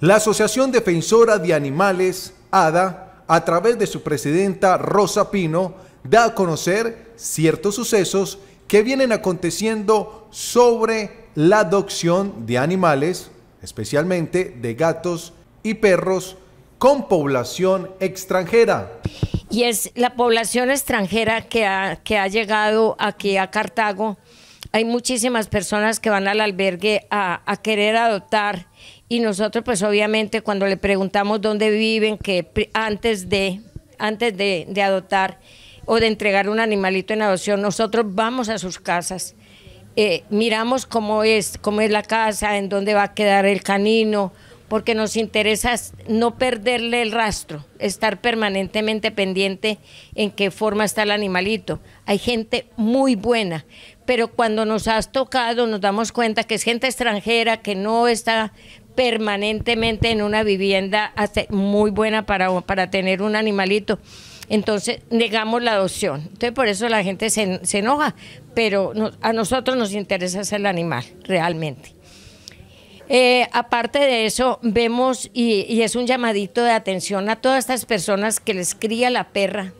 La Asociación Defensora de Animales, ADA, a través de su presidenta Rosa Pino, da a conocer ciertos sucesos que vienen aconteciendo sobre la adopción de animales, especialmente de gatos y perros, con población extranjera. Y es la población extranjera que ha, llegado aquí a Cartago hay muchísimas personas que van al albergue a, querer adoptar y nosotros pues obviamente cuando le preguntamos dónde viven, que antes de, antes de, de adoptar o de entregar un animalito en adopción, nosotros vamos a sus casas. Eh, miramos cómo es, cómo es la casa, en dónde va a quedar el canino, porque nos interesa no perderle el rastro, estar permanentemente pendiente en qué forma está el animalito. Hay gente muy buena, pero cuando nos has tocado nos damos cuenta que es gente extranjera que no está permanentemente en una vivienda muy buena para, para tener un animalito. Entonces negamos la adopción. Entonces por eso la gente se, enoja, pero a nosotros nos interesa ser el animal realmente. Eh, aparte de eso, vemos, y es un llamadito de atención a todas estas personas que les cría la perra,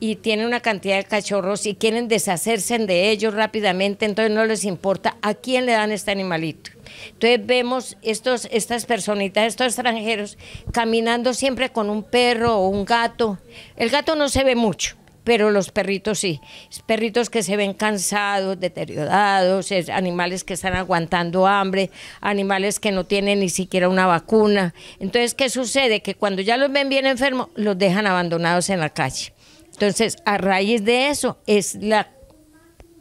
y tienen una cantidad de cachorros y quieren deshacerse de ellos rápidamente, entonces no les importa a quién le dan este animalito. Entonces vemos estos, estas personitas, estos extranjeros, caminando siempre con un perro o un gato. El gato no se ve mucho, pero los perritos sí. Perritos que se ven cansados, deteriorados, animales que están aguantando hambre, animales que no tienen ni siquiera una vacuna. Entonces, ¿qué sucede? Que cuando ya los ven bien enfermos, los dejan abandonados en la calle. Entonces, a raíz de eso es la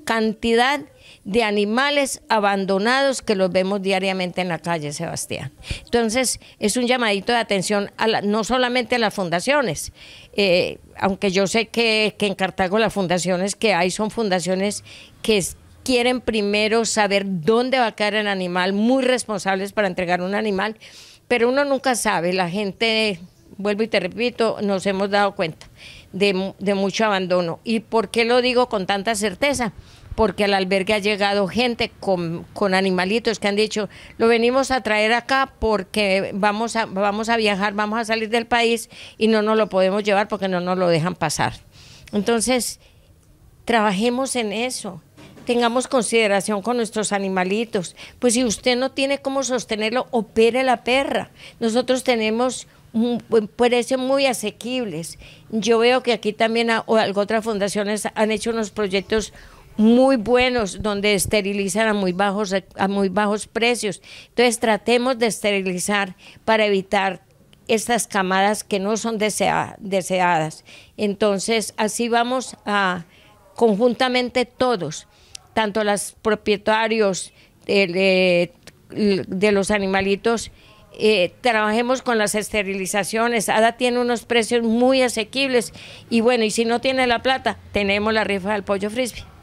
cantidad de animales abandonados que los vemos diariamente en la calle, Sebastián. Entonces, es un llamadito de atención a no solamente a las fundaciones, eh, aunque yo sé que, en Cartago las fundaciones que hay son fundaciones que quieren primero saber dónde va a caer el animal, muy responsables para entregar un animal, pero uno nunca sabe, la gente, vuelvo y te repito, nos hemos dado cuenta de, de mucho abandono. ¿Y por qué lo digo con tanta certeza? porque al albergue ha llegado gente con, con, animalitos que han dicho, lo venimos a traer acá porque vamos a, vamos a viajar, vamos a salir del país y no nos lo podemos llevar porque no nos lo dejan pasar. Entonces, trabajemos en eso, tengamos consideración con nuestros animalitos. Pues si usted no tiene cómo sostenerlo, opere la perra. Nosotros tenemos parecen pues, muy asequibles. Yo veo que aquí también otras fundaciones han hecho unos proyectos muy buenos donde esterilizan a muy bajos a muy bajos precios. Entonces tratemos de esterilizar para evitar estas camadas que no son deseadas. Entonces, así vamos a conjuntamente todos, tanto los propietarios eh, de los animalitos eh, trabajemos con las esterilizaciones. Ada tiene unos precios muy asequibles y bueno, y si no tiene la plata, tenemos la rifa del pollo frisbee.